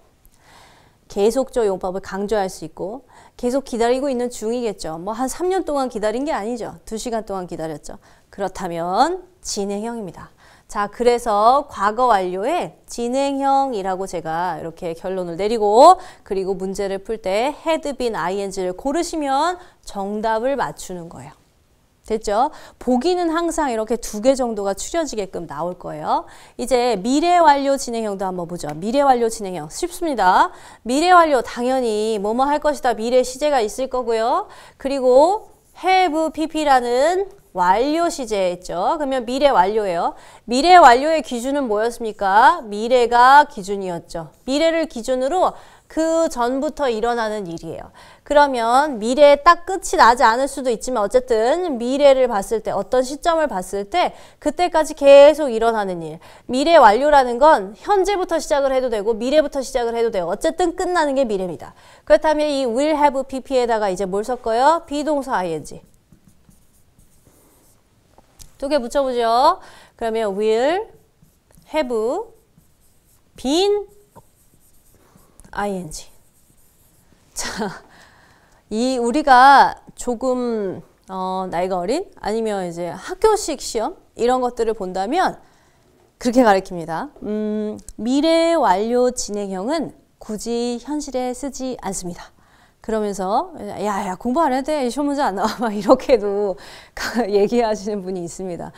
계속 저 용법을 강조할 수 있고 계속 기다리고 있는 중이겠죠. 뭐 한 3년 동안 기다린 게 아니죠. 2시간 동안 기다렸죠. 그렇다면 진행형입니다. 자, 그래서 과거 완료에 진행형이라고 제가 이렇게 결론을 내리고 그리고 문제를 풀 때 헤드빈 ing를 고르시면 정답을 맞추는 거예요. 됐죠? 보기는 항상 이렇게 두 개 정도가 추려지게끔 나올 거예요. 이제 미래 완료 진행형도 한번 보죠. 미래 완료 진행형 쉽습니다. 미래 완료 당연히 뭐뭐 할 것이다 미래 시제가 있을 거고요. 그리고 have pp라는 완료 시제 있죠 그러면 미래 완료예요. 미래 완료의 기준은 뭐였습니까? 미래가 기준이었죠. 미래를 기준으로 그 전부터 일어나는 일이에요. 그러면 미래에 딱 끝이 나지 않을 수도 있지만 어쨌든 미래를 봤을 때 어떤 시점을 봤을 때 그때까지 계속 일어나는 일. 미래 완료라는 건 현재부터 시작을 해도 되고 미래부터 시작을 해도 돼요. 어쨌든 끝나는 게 미래입니다. 그렇다면 이 will have pp에다가 이제 뭘 섞어요? 비동사 ing. 두 개 붙여보죠. 그러면 will have been ing. 자, 이 우리가 조금 어, 나이가 어린 아니면 이제 학교식 시험 이런 것들을 본다면 그렇게 가르칩니다. 음, 미래 완료 진행형은 굳이 현실에 쓰지 않습니다. 그러면서 야야 공부 안 해도 시험 문제 안 나와 막 이렇게도 얘기하시는 분이 있습니다.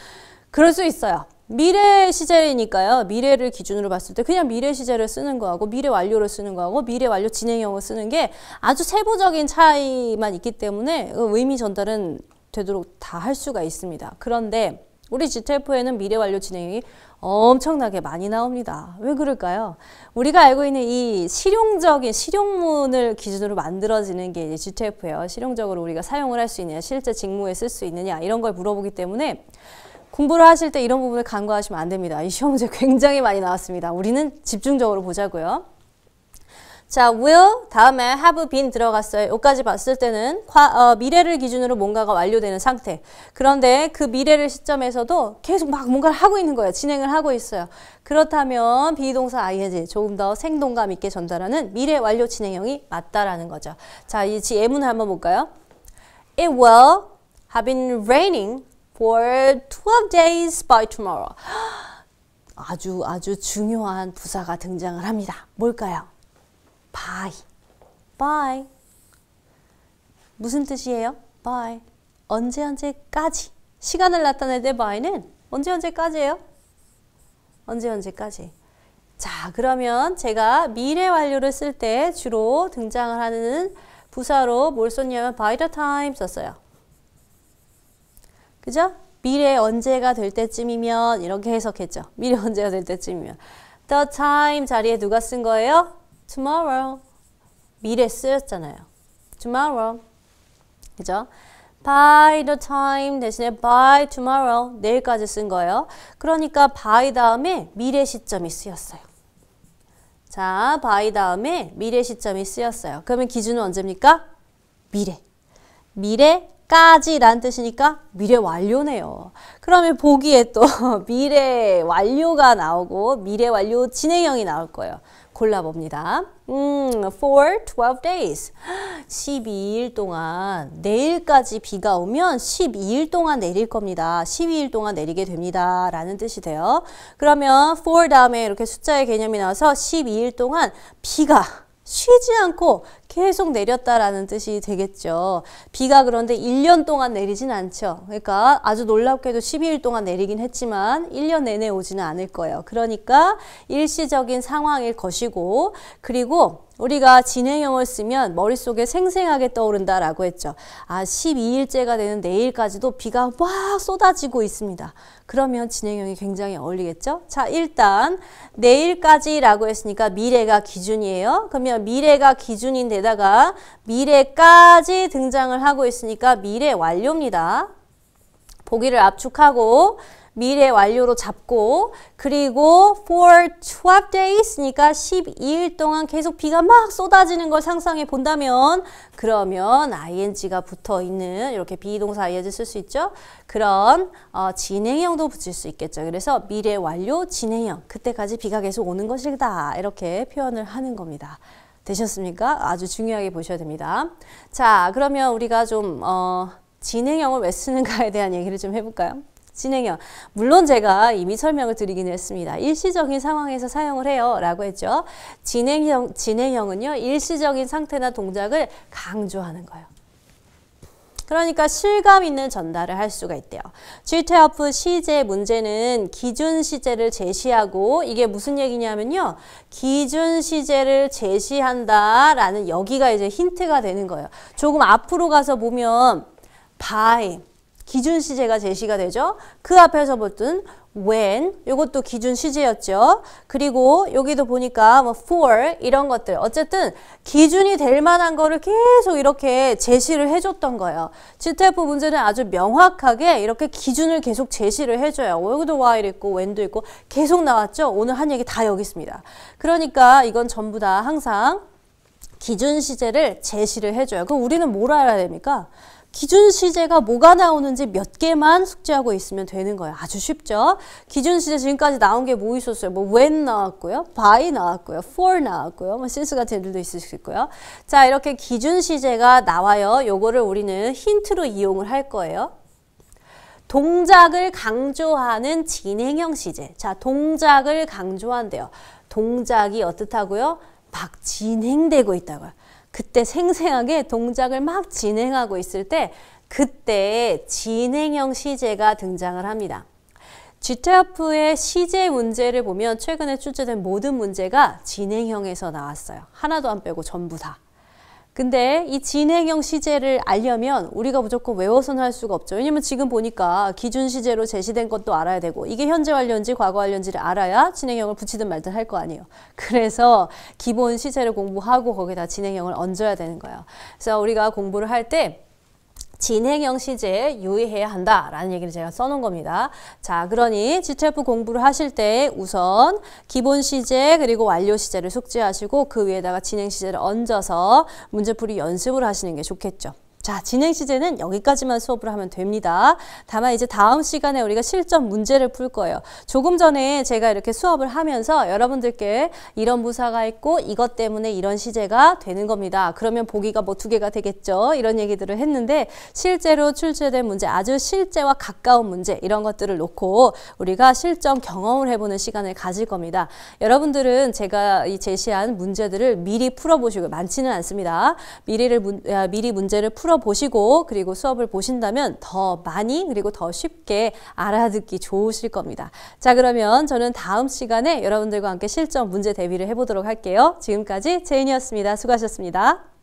그럴 수 있어요. 미래 시제이니까요. 미래를 기준으로 봤을 때 그냥 미래 시제를 쓰는 거하고 미래 완료를 쓰는 거하고 미래 완료 진행형을 쓰는 게 아주 세부적인 차이만 있기 때문에 그 의미 전달은 되도록 다 할 수가 있습니다. 그런데 우리 GTF에는 미래 완료 진행형이 엄청나게 많이 나옵니다. 왜 그럴까요? 우리가 알고 있는 이 실용적인 실용문을 기준으로 만들어지는 게 이제 GTF예요. 실용적으로 우리가 사용을 할 수 있느냐, 실제 직무에 쓸 수 있느냐 이런 걸 물어보기 때문에 공부를 하실 때 이런 부분을 간과하시면 안 됩니다. 이 시험 문제 굉장히 많이 나왔습니다. 우리는 집중적으로 보자고요. 자, will 다음에 have been 들어갔어요. 여기까지 봤을 때는 과, 어, 미래를 기준으로 뭔가가 완료되는 상태. 그런데 그 미래를 시점에서도 계속 막 뭔가를 하고 있는 거예요. 진행을 하고 있어요. 그렇다면 비동사 ing 조금 더 생동감 있게 전달하는 미래 완료 진행형이 맞다라는 거죠. 자, 이제 예문을 한번 볼까요? It will have been raining for 12 days by tomorrow. 아주 아주 중요한 부사가 등장을 합니다. 뭘까요? by. by. 무슨 뜻이에요? by. 언제 언제까지. 시간을 나타낼 때 by는 언제 언제까지예요? 언제 언제까지. 자, 그러면 제가 미래 완료를 쓸 때 주로 등장을 하는 부사로 뭘 썼냐면 by the time 썼어요. 그죠? 미래 언제가 될 때쯤이면 이렇게 해석했죠. 미래 언제가 될 때쯤이면. The time 자리에 누가 쓴 거예요? Tomorrow. 미래 쓰였잖아요. Tomorrow. 그죠? by the time 대신에 by tomorrow 내일까지 쓴 거예요. 그러니까 by 다음에 미래 시점이 쓰였어요. 자, by 다음에 미래 시점이 쓰였어요. 그러면 기준은 언제입니까? 미래. 미래 까지 라는 뜻이니까 미래 완료네요. 그러면 보기에 또 미래 완료가 나오고 미래 완료 진행형이 나올 거예요. 골라봅니다. 음, for 12 days. 12일 동안 내일까지 비가 오면 12일 동안 내릴 겁니다. 12일 동안 내리게 됩니다. 라는 뜻이 돼요. 그러면 for 다음에 이렇게 숫자의 개념이 나와서 12일 동안 비가 쉬지 않고 계속 내렸다라는 뜻이 되겠죠. 비가 그런데 1년 동안 내리진 않죠. 그러니까 아주 놀랍게도 12일 동안 내리긴 했지만 1년 내내 오지는 않을 거예요. 그러니까 일시적인 상황일 것이고 그리고 우리가 진행형을 쓰면 머릿속에 생생하게 떠오른다라고 했죠. 아, 12일째가 되는 내일까지도 비가 막 쏟아지고 있습니다. 그러면 진행형이 굉장히 어울리겠죠? 자, 일단 내일까지라고 했으니까 미래가 기준이에요. 그러면 미래가 기준인데다 뒤다가 미래까지 등장을 하고 있으니까 미래 완료입니다. 보기를 압축하고 미래 완료로 잡고 그리고 for 12 days니까 12일 동안 계속 비가 막 쏟아지는 걸 상상해 본다면 그러면 ing가 붙어 있는 이렇게 비동사 ing 쓸수 있죠. 그런 어, 진행형도 붙일 수 있겠죠. 그래서 미래 완료 진행형 그때까지 비가 계속 오는 것이다 이렇게 표현을 하는 겁니다. 되셨습니까? 아주 중요하게 보셔야 됩니다. 자, 그러면 우리가 좀 어, 진행형을 왜 쓰는가에 대한 얘기를 좀 해볼까요? 진행형. 물론 제가 이미 설명을 드리긴 했습니다. 일시적인 상황에서 사용을 해요. 라고 했죠. 진행형, 진행형은요, 일시적인 상태나 동작을 강조하는 거예요. 그러니까 실감 있는 전달을 할 수가 있대요. GTF 시제 문제는 기준 시제를 제시하고 이게 무슨 얘기냐면요. 기준 시제를 제시한다라는 여기가 이제 힌트가 되는 거예요. 조금 앞으로 가서 보면 by 기준 시제가 제시가 되죠. 그 앞에서 보던 when 이것도 기준 시제였죠. 그리고 여기도 보니까 뭐 for 이런 것들 어쨌든 기준이 될 만한 거를 계속 이렇게 제시를 해줬던 거예요. GTF 문제는 아주 명확하게 이렇게 기준을 계속 제시를 해줘요. 여기도 while 있고 when도 있고 계속 나왔죠. 오늘 한 얘기 다 여기 있습니다. 그러니까 이건 전부 다 항상 기준 시제를 제시를 해줘요. 그럼 우리는 뭘 알아야 됩니까? 기준 시제가 뭐가 나오는지 몇 개만 숙지하고 있으면 되는 거예요. 아주 쉽죠. 기준 시제 지금까지 나온 게 뭐 있었어요? 뭐 when 나왔고요. by 나왔고요. for 나왔고요. 뭐 since 같은 애들도 있을 수 있고요. 자, 이렇게 기준 시제가 나와요. 요거를 우리는 힌트로 이용을 할 거예요. 동작을 강조하는 진행형 시제. 자, 동작을 강조한대요. 동작이 어떻다고요? 막 진행되고 있다고요. 그때 생생하게 동작을 막 진행하고 있을 때 그때 진행형 시제가 등장을 합니다. GTF의 시제 문제를 보면 최근에 출제된 모든 문제가 진행형에서 나왔어요. 하나도 안 빼고 전부 다. 근데 이 진행형 시제를 알려면 우리가 무조건 외워서는 할 수가 없죠. 왜냐면 지금 보니까 기준 시제로 제시된 것도 알아야 되고 이게 현재 완료인지 과거 완료인지를 알아야 진행형을 붙이든 말든 할 거 아니에요. 그래서 기본 시제를 공부하고 거기다 진행형을 얹어야 되는 거예요. 그래서 우리가 공부를 할때 진행형 시제에 유의해야 한다라는 얘기를 제가 써놓은 겁니다. 자, 그러니 GTF 공부를 하실 때 우선 기본 시제 그리고 완료 시제를 숙지하시고 그 위에다가 진행 시제를 얹어서 문제풀이 연습을 하시는 게 좋겠죠. 자, 진행 시제는 여기까지만 수업을 하면 됩니다. 다만 이제 다음 시간에 우리가 실전 문제를 풀 거예요. 조금 전에 제가 이렇게 수업을 하면서 여러분들께 이런 부사가 있고 이것 때문에 이런 시제가 되는 겁니다. 그러면 보기가 뭐 두 개가 되겠죠. 이런 얘기들을 했는데 실제로 출제된 문제, 아주 실제와 가까운 문제 이런 것들을 놓고 우리가 실전 경험을 해보는 시간을 가질 겁니다. 여러분들은 제가 이 제시한 문제들을 미리 풀어보시고 많지는 않습니다. 미리를 문, 아, 미리 문제를 풀어 들어보시고 그리고 수업을 보신다면 더 많이 그리고 더 쉽게 알아듣기 좋으실 겁니다. 자 그러면 저는 다음 시간에 여러분들과 함께 실전 문제 대비를 해보도록 할게요. 지금까지 제인이었습니다. 수고하셨습니다.